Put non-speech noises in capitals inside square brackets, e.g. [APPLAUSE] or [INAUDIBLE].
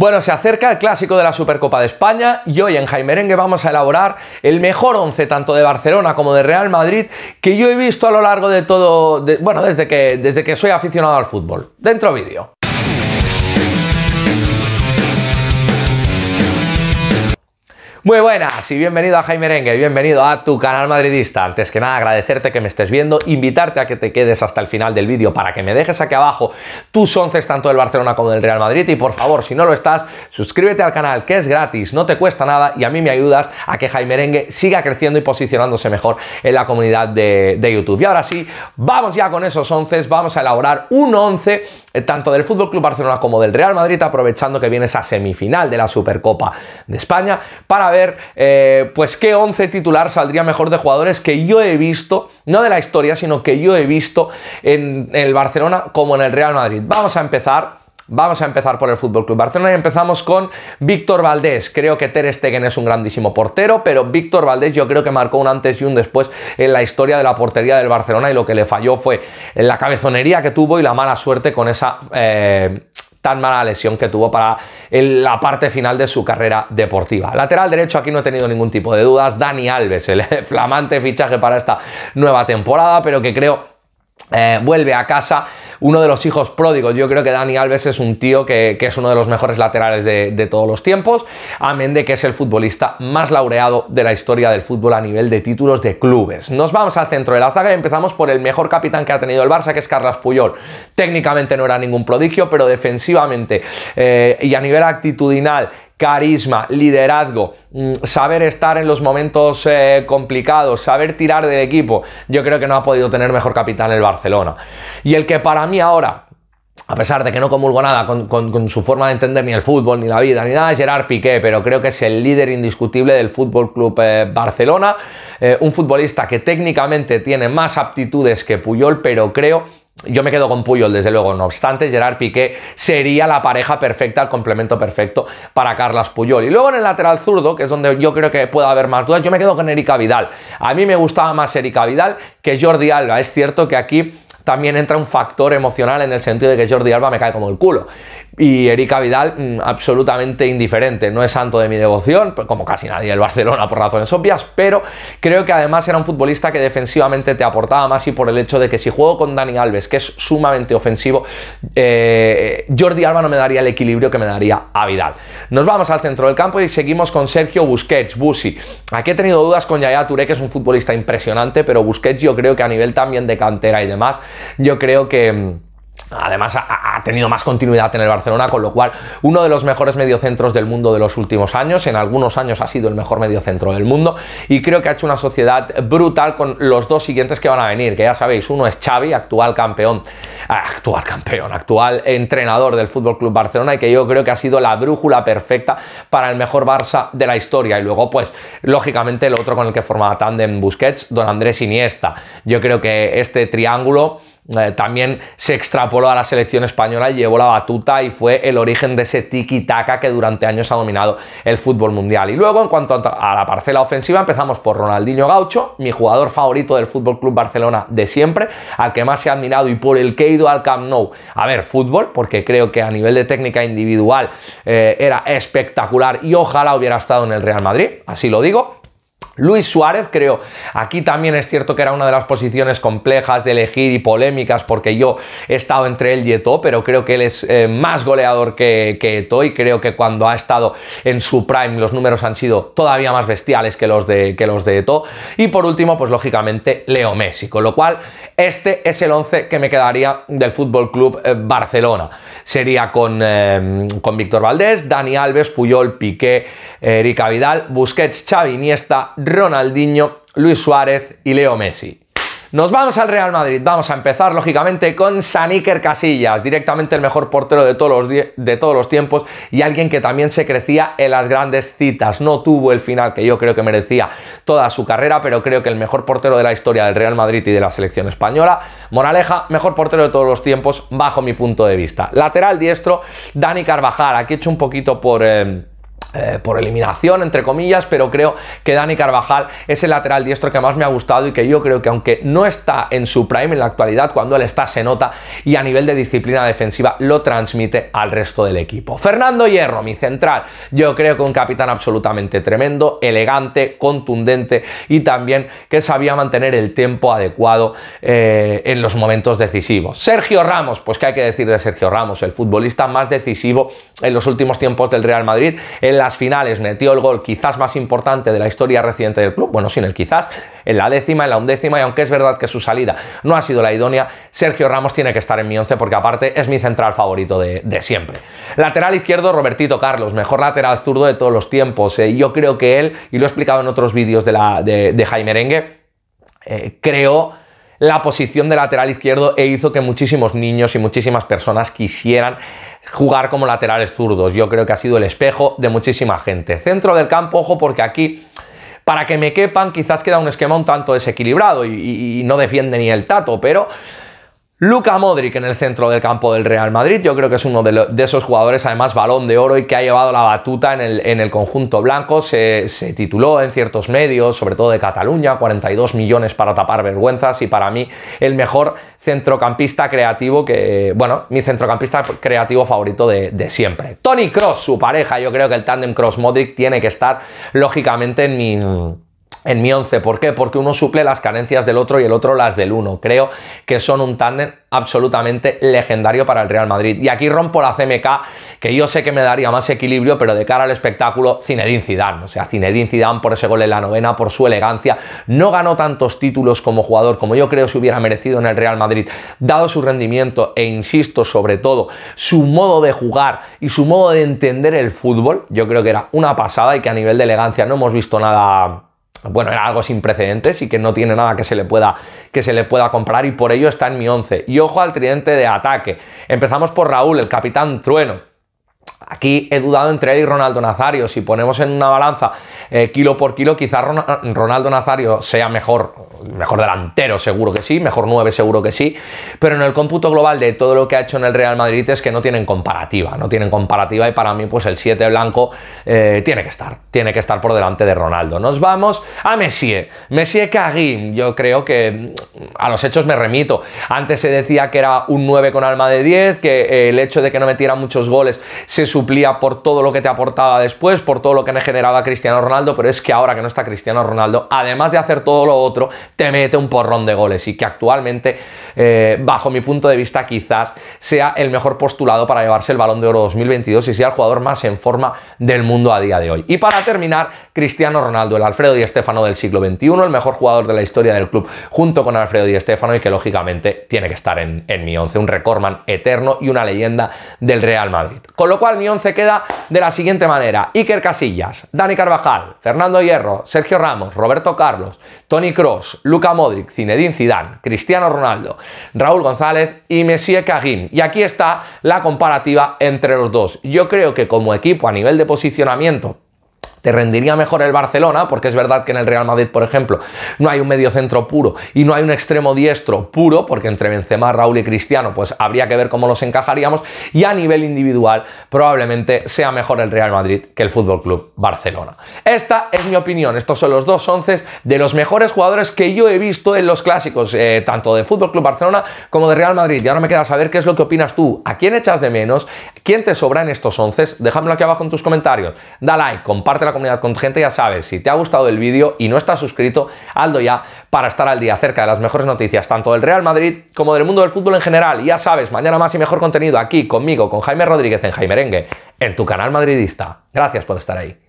Bueno, se acerca el clásico de la Supercopa de España y hoy en Jaime Jaimerengue vamos a elaborar el mejor once tanto de Barcelona como de Real Madrid que yo he visto a lo largo de todo, bueno, desde que, desde que soy aficionado al fútbol. Dentro vídeo. Muy buenas y bienvenido a Jaime Rengue, bienvenido a tu canal madridista. Antes que nada agradecerte que me estés viendo, invitarte a que te quedes hasta el final del vídeo para que me dejes aquí abajo tus once tanto del Barcelona como del Real Madrid y por favor, si no lo estás, suscríbete al canal que es gratis, no te cuesta nada y a mí me ayudas a que Jaime Rengue siga creciendo y posicionándose mejor en la comunidad de, YouTube. Y ahora sí, vamos ya con esos once, vamos a elaborar un once eh, tanto del Fútbol Club Barcelona como del Real Madrid aprovechando que viene esa semifinal de la Supercopa de España para ver, eh, pues qué 11 titular saldría mejor de jugadores que yo he visto, no de la historia, sino que yo he visto en, el Barcelona como en el Real Madrid. Vamos a empezar Vamos a empezar por el Fútbol Club Barcelona y empezamos con Víctor Valdés. Creo que Ter Stegen es un grandísimo portero, pero Víctor Valdés yo creo que marcó un antes y un después en la historia de la portería del Barcelona y lo que le falló fue la cabezonería que tuvo y la mala suerte con esa eh, tan mala lesión que tuvo para la parte final de su carrera deportiva. Lateral derecho, aquí no he tenido ningún tipo de dudas. Dani Alves, el [LAUGHS] flamante fichaje para esta nueva temporada, pero que creo eh, vuelve a casa uno de los hijos pródigos. Yo creo que Dani Alves es un tío que, es uno de los mejores laterales de, todos los tiempos, amén de que es el futbolista más laureado de la historia del fútbol a nivel de títulos de clubes. Nos vamos al centro de la zaga y empezamos por el mejor capitán que ha tenido el Barça, que es Carlas Puyol. Técnicamente no era ningún prodigio, pero defensivamente eh, y a nivel actitudinal carisma, liderazgo, mm, saber estar en los momentos eh, complicados, saber tirar del equipo. Yo creo que no ha podido tener mejor capitán el Barcelona. Y el que para mí ahora, a pesar de que no comulgo nada con, su forma de entender ni el fútbol, ni la vida, ni nada, es Gerard Piqué, pero creo que es el líder indiscutible del Fútbol Club eh, Barcelona. Eh, un futbolista que técnicamente tiene más aptitudes que Puyol, pero creo yo me quedo con Puyol, desde luego. No obstante, Gerard Piqué sería la pareja perfecta, el complemento perfecto para Carlas Puyol. Y luego en el lateral zurdo, que es donde yo creo que puede haber más dudas, yo me quedo con Erika Vidal. A mí me gustaba más Erika Vidal que Jordi Alba. Es cierto que aquí también entra un factor emocional en el sentido de que Jordi Alba me cae como el culo y Erika Vidal mm, absolutamente indiferente, no es santo de mi devoción, como casi nadie del Barcelona por razones obvias, pero creo que además era un futbolista que defensivamente te aportaba más y por el hecho de que si juego con Dani Alves, que es sumamente ofensivo, eh, Jordi Alba no me daría el equilibrio que me daría a Vidal. Nos vamos al centro del campo y seguimos con Sergio Busquets, Busi. Aquí he tenido dudas con Yaya Touré, que es un futbolista impresionante, pero Busquets yo creo que a nivel también de cantera y demás, yo creo que mm, Además, ha, tenido más continuidad en el Barcelona, con lo cual uno de los mejores mediocentros del mundo de los últimos años. En algunos años ha sido el mejor mediocentro del mundo y creo que ha hecho una sociedad brutal con los dos siguientes que van a venir, que ya sabéis, uno es Xavi, actual campeón, ah, actual campeón, actual entrenador del Fútbol Club Barcelona y que yo creo que ha sido la brújula perfecta para el mejor Barça de la historia. Y luego, pues, lógicamente, el otro con el que formaba tándem Busquets, Don Andrés Iniesta. Yo creo que este triángulo eh, también se extrapoló a la selección española y llevó la batuta y fue el origen de ese tiki-taka que durante años ha dominado el fútbol mundial. Y luego, en cuanto a la parcela ofensiva, empezamos por Ronaldinho Gaucho, mi jugador favorito del Fútbol Club Barcelona de siempre, al que más he admirado y por el que he ido al Camp Nou a ver fútbol, porque creo que a nivel de técnica individual eh, era espectacular y ojalá hubiera estado en el Real Madrid, así lo digo. Luis Suárez, creo, aquí también es cierto que era una de las posiciones complejas de elegir y polémicas porque yo he estado entre él y Eto, pero creo que él es eh, más goleador que, que Eto y creo que cuando ha estado en su prime los números han sido todavía más bestiales que los de, que los de Eto. Y por último, pues lógicamente Leo Messi, con lo cual este es el 11 que me quedaría del Fútbol Club eh, Barcelona. Sería con, eh, con Víctor Valdés, Dani Alves, Puyol, Piqué, Erika Vidal, Busquets, Xavi, Iniesta, Ronaldinho, Luis Suárez y Leo Messi. Nos vamos al Real Madrid. Vamos a empezar, lógicamente, con Saníker Casillas, directamente el mejor portero de todos, los de todos los tiempos y alguien que también se crecía en las grandes citas. No tuvo el final que yo creo que merecía toda su carrera, pero creo que el mejor portero de la historia del Real Madrid y de la selección española. Moraleja, mejor portero de todos los tiempos, bajo mi punto de vista. Lateral diestro, Dani Carvajal. Aquí he hecho un poquito por. Eh, eh, por eliminación, entre comillas, pero creo que Dani Carvajal es el lateral diestro que más me ha gustado y que yo creo que aunque no está en su prime en la actualidad, cuando él está se nota y a nivel de disciplina defensiva lo transmite al resto del equipo. Fernando Hierro, mi central, yo creo que un capitán absolutamente tremendo, elegante, contundente y también que sabía mantener el tiempo adecuado eh, en los momentos decisivos. Sergio Ramos, pues qué hay que decir de Sergio Ramos, el futbolista más decisivo en los últimos tiempos del Real Madrid, el las finales metió el gol quizás más importante de la historia reciente del club, bueno, sin el quizás, en la décima, en la undécima, y aunque es verdad que su salida no ha sido la idónea, Sergio Ramos tiene que estar en mi once porque aparte es mi central favorito de, siempre. Lateral izquierdo, Robertito Carlos, mejor lateral zurdo de todos los tiempos. Eh, yo creo que él, y lo he explicado en otros vídeos de, la, de, Jaime Rengue, eh, creo la posición de lateral izquierdo e hizo que muchísimos niños y muchísimas personas quisieran jugar como laterales zurdos. Yo creo que ha sido el espejo de muchísima gente. Centro del campo, ojo, porque aquí para que me quepan, quizás queda un esquema un tanto desequilibrado y, no defiende ni el tato, pero Luca Modric en el centro del campo del Real Madrid, yo creo que es uno de, esos jugadores, además balón de oro y que ha llevado la batuta en el, conjunto blanco, se, tituló en ciertos medios, sobre todo de Cataluña, 42 millones para tapar vergüenzas y para mí el mejor centrocampista creativo que, bueno, mi centrocampista creativo favorito de, de siempre. Tony Cross, su pareja, yo creo que el tándem Cross-Modric tiene que estar lógicamente en mi en mi 11. ¿Por qué? Porque uno suple las carencias del otro y el otro las del uno. Creo que son un tándem absolutamente legendario para el Real Madrid. Y aquí rompo la CMK, que yo sé que me daría más equilibrio, pero de cara al espectáculo, Zinedine Zidane. O sea, Zinedine Zidane por ese gol en la novena, por su elegancia. No ganó tantos títulos como jugador como yo creo se hubiera merecido en el Real Madrid. Dado su rendimiento e, insisto, sobre todo, su modo de jugar y su modo de entender el fútbol, yo creo que era una pasada y que a nivel de elegancia no hemos visto nada bueno, era algo sin precedentes y que no tiene nada que se le pueda, que se le pueda comprar y por ello está en mi once. Y ojo al tridente de ataque. Empezamos por Raúl, el capitán Trueno. Aquí he dudado entre él y Ronaldo Nazario. Si ponemos en una balanza eh, kilo por kilo, quizás Ronaldo Nazario sea mejor, mejor delantero, seguro que sí, mejor 9, seguro que sí. Pero en el cómputo global de todo lo que ha hecho en el Real Madrid es que no tienen comparativa, no tienen comparativa y para mí, pues el 7 blanco eh, tiene que estar, tiene que estar por delante de Ronaldo. Nos vamos a Messier, Messier Karim. Yo creo que mm, a los hechos me remito. Antes se decía que era un 9 con alma de 10, que eh, el hecho de que no metiera muchos goles se supone suplía por todo lo que te aportaba después, por todo lo que me generaba Cristiano Ronaldo, pero es que ahora que no está Cristiano Ronaldo, además de hacer todo lo otro, te mete un porrón de goles y que actualmente, eh, bajo mi punto de vista, quizás sea el mejor postulado para llevarse el Balón de Oro 2022 y sea el jugador más en forma del mundo a día de hoy. Y para terminar, Cristiano Ronaldo, el Alfredo Di Stéfano del siglo XXI, el mejor jugador de la historia del club, junto con Alfredo Di Stéfano y que lógicamente tiene que estar en, en mi 11, un recordman eterno y una leyenda del Real Madrid. Con lo cual, mi se queda de la siguiente manera: Iker Casillas, Dani Carvajal, Fernando Hierro, Sergio Ramos, Roberto Carlos, Tony Cross, Luca Modric, Zinedine Zidane, Cristiano Ronaldo, Raúl González y Messier Caguín. Y aquí está la comparativa entre los dos. Yo creo que como equipo a nivel de posicionamiento te rendiría mejor el Barcelona, porque es verdad que en el Real Madrid, por ejemplo, no hay un mediocentro puro y no hay un extremo diestro puro, porque entre Benzema, Raúl y Cristiano, pues habría que ver cómo los encajaríamos. Y a nivel individual, probablemente sea mejor el Real Madrid que el Fútbol Club Barcelona. Esta es mi opinión. Estos son los dos once de los mejores jugadores que yo he visto en los clásicos, eh, tanto de Fútbol Club Barcelona como de Real Madrid. Y ahora me queda saber qué es lo que opinas tú. ¿A quién echas de menos? ¿Quién te sobra en estos once? Déjamelo aquí abajo en tus comentarios. Da like, compártelo comunidad con gente, ya sabes, si te ha gustado el vídeo y no estás suscrito, hazlo ya para estar al día acerca de las mejores noticias, tanto del Real Madrid como del mundo del fútbol en general. ya sabes, mañana más y mejor contenido aquí conmigo, con Jaime Rodríguez en Jaime Rengue en tu canal madridista. Gracias por estar ahí.